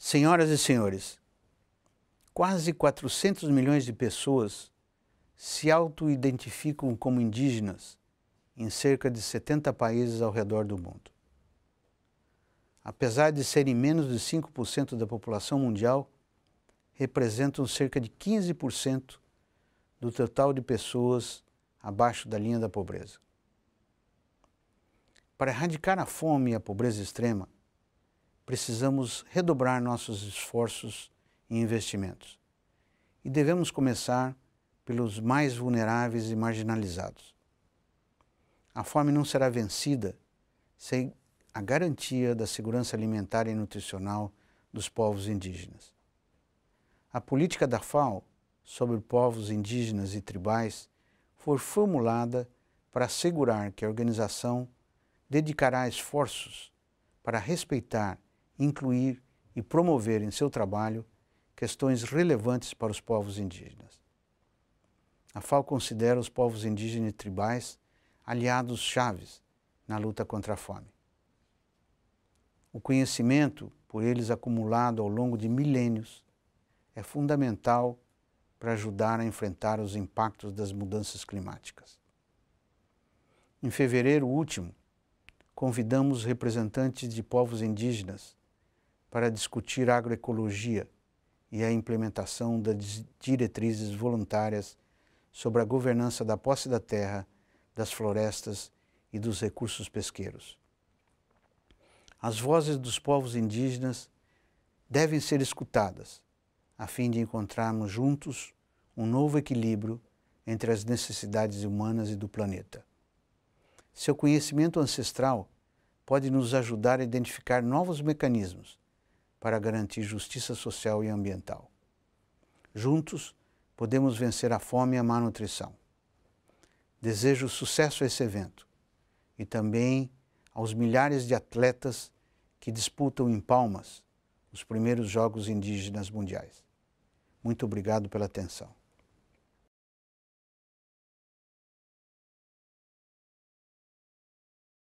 Senhoras e senhores, quase 400 milhões de pessoas se auto-identificam como indígenas em cerca de 70 países ao redor do mundo. Apesar de serem menos de 5% da população mundial, representam cerca de 15% do total de pessoas abaixo da linha da pobreza. Para erradicar a fome e a pobreza extrema, precisamos redobrar nossos esforços e investimentos. E devemos começar pelos mais vulneráveis e marginalizados. A fome não será vencida sem a garantia da segurança alimentar e nutricional dos povos indígenas. A política da FAO sobre povos indígenas e tribais foi formulada para assegurar que a organização dedicará esforços para respeitar incluir e promover em seu trabalho questões relevantes para os povos indígenas. A FAO considera os povos indígenas e tribais aliados chaves na luta contra a fome. O conhecimento por eles acumulado ao longo de milênios é fundamental para ajudar a enfrentar os impactos das mudanças climáticas. Em fevereiro último, convidamos representantes de povos indígenas para discutir agroecologia e a implementação das diretrizes voluntárias sobre a governança da posse da terra, das florestas e dos recursos pesqueiros. As vozes dos povos indígenas devem ser escutadas, a fim de encontrarmos juntos um novo equilíbrio entre as necessidades humanas e do planeta. Seu conhecimento ancestral pode nos ajudar a identificar novos mecanismos para garantir justiça social e ambiental. Juntos, podemos vencer a fome e a má nutrição. Desejo sucesso a esse evento e também aos milhares de atletas que disputam em Palmas os primeiros Jogos Indígenas Mundiais. Muito obrigado pela atenção.